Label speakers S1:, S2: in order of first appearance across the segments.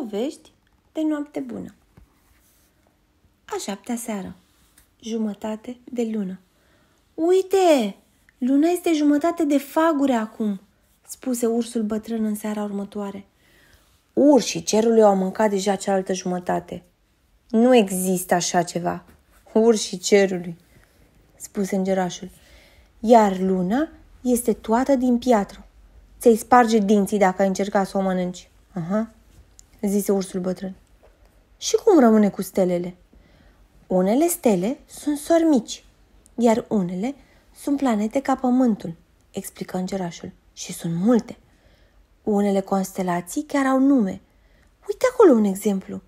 S1: Povești de noapte bună. A șaptea seară. Jumătate de lună. Uite! Luna este jumătate de fagure acum, spuse ursul bătrân în seara următoare. Urșii cerului au mâncat deja cealaltă jumătate. Nu există așa ceva. Urșii cerului, spuse îngerașul. Iar luna este toată din piatră. Ți-ai sparge dinții dacă ai încerca să o mănânci. Aha. Uh-huh zise ursul bătrân. Și cum rămâne cu stelele? Unele stele sunt sori mici, iar unele sunt planete ca Pământul, explică îngerașul, și sunt multe. Unele constelații chiar au nume. Uite acolo un exemplu.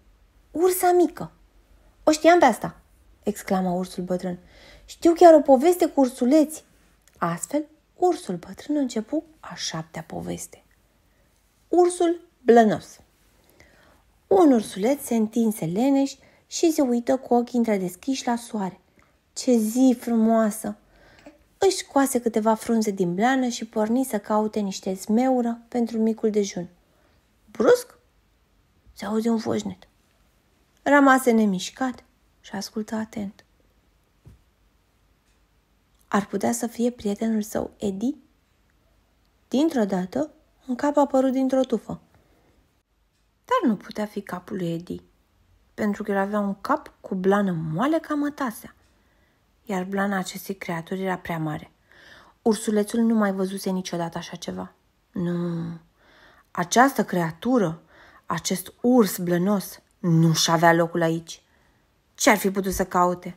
S1: Ursa mică. O știam pe asta, exclamă ursul bătrân. Știu chiar o poveste cu ursuleți. Astfel, ursul bătrân începu a șaptea poveste. Ursul blănos. Un ursuleț se întinse leneș și se uită cu ochii intradeschiși la soare. Ce zi frumoasă! Își scoase câteva frunze din blană și porni să caute niște zmeură pentru micul dejun. Brusc, se auze un foșnet. Rămase nemișcat și ascultă atent. Ar putea să fie prietenul său, Eddie? Dintr-o dată, un cap a apărut dintr-o tufă – nu putea fi capul lui Eddie, pentru că el avea un cap cu blană moale ca mătasea, iar blana acestei creaturi era prea mare. Ursulețul nu mai văzuse niciodată așa ceva. Nu, această creatură, acest urs blănos, nu-și avea locul aici. Ce-ar fi putut să caute?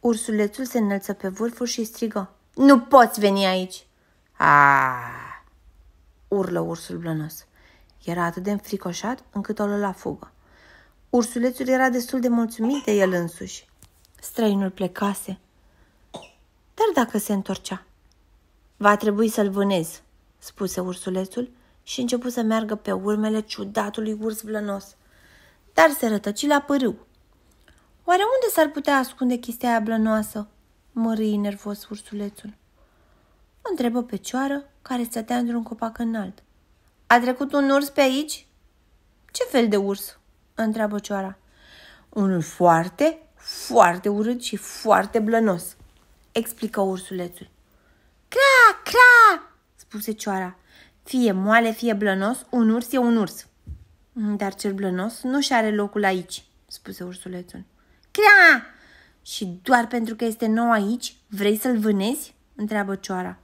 S1: Ursulețul se înălță pe vârful și strigă. Nu poți veni aici! A! urlă ursul blănos. Era atât de înfricoșat încât o lă la fugă. Ursulețul era destul de mulțumit de el însuși. Străinul plecase. Dar dacă se întorcea? Va trebui să-l vânez, spuse ursulețul și începu să meargă pe urmele ciudatului urs blănos. Dar se rătăci la pârâu. Oare unde s-ar putea ascunde chestia aia blănoasă? Mărâi nervos ursulețul. Întrebă pe cioară care stătea într-un copac înalt. A trecut un urs pe aici?" Ce fel de urs?" întreabă cioara. Unul foarte, foarte urât și foarte blănos," explică ursulețul. Cra, cra!" spuse cioara. Fie moale, fie blănos, un urs e un urs." Dar cel blănos nu și are locul aici," spuse ursulețul. Cra! Și doar pentru că este nou aici, vrei să-l vânezi?" întreabă cioara.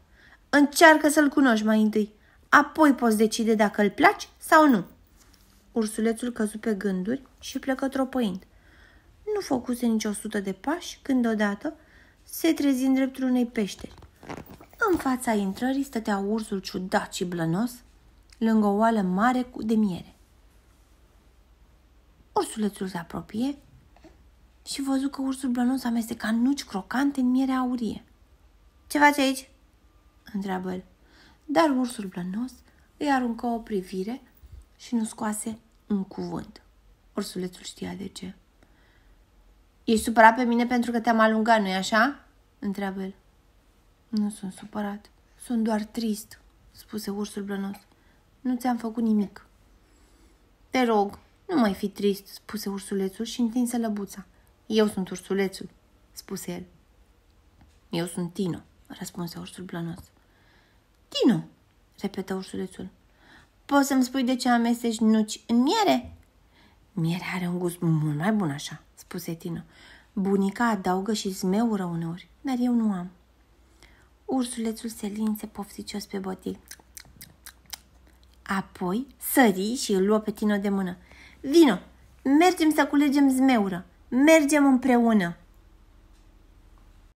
S1: Încearcă să-l cunoști mai întâi. Apoi poți decide dacă îl placi sau nu. Ursulețul căzu pe gânduri și plecă tropăind. Nu făcuse nici o sută de pași când odată se trezi în dreptul unei peșteri. În fața intrării stătea ursul ciudat și blănos, lângă o oală mare cu de miere. Ursulețul se apropie și văzu că ursul blănos amesteca nuci crocante în mierea aurie. Ce faci aici?" întreabă el dar ursul blănos îi aruncă o privire și nu scoase un cuvânt. Ursulețul știa de ce. Ești supărat pe mine pentru că te-am alungat, nu-i așa?" întreabă el. Nu sunt supărat. Sunt doar trist," spuse ursul blănos. Nu ți-am făcut nimic." Te rog, nu mai fi trist," spuse ursulețul și întinse lăbuța. Eu sunt ursulețul," spuse el. Eu sunt Tino," răspunse ursul blănos. Continuă, repetă ursulețul. Poți să-mi spui de ce amesteci nuci în miere? Mierea are un gust mult mai bun așa, spuse Tino. Bunica adaugă și zmeură uneori, dar eu nu am. Ursulețul se linse pofticios pe botic. Apoi sări și îl luă pe Tino de mână. Vino, mergem să culegem zmeură, mergem împreună.